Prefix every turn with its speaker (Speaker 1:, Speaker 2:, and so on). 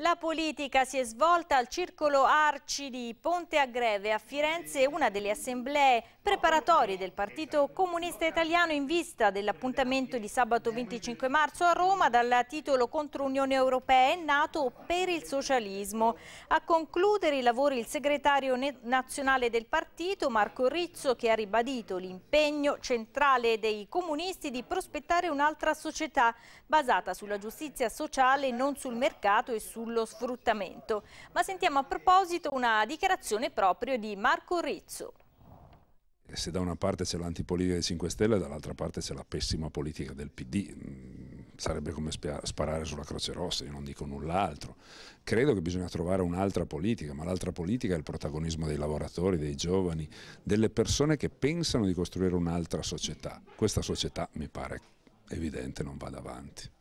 Speaker 1: La politica si è svolta al Circolo Arci di Ponte a Greve a Firenze, una delle assemblee preparatorie del Partito Comunista Italiano in vista dell'appuntamento di sabato 25 marzo a Roma dal titolo Contro Unione Europea e Nato per il socialismo. A concludere i lavori il segretario nazionale del partito Marco Rizzo che ha ribadito l'impegno centrale dei comunisti di prospettare un'altra società basata sulla giustizia sociale e non sul mercato e sul sullo sfruttamento. Ma sentiamo a proposito una dichiarazione proprio di Marco
Speaker 2: Rizzo
Speaker 3: eh, se da una parte c'è l'antipolitica dei 5 Stelle e dall'altra parte c'è la pessima politica del PD, mm, sarebbe come sparare sulla Croce Rossa, io non dico null'altro. Credo che bisogna trovare un'altra politica, ma l'altra politica è il protagonismo dei lavoratori, dei giovani, delle persone che pensano di costruire un'altra società. Questa società mi pare evidente non vada avanti.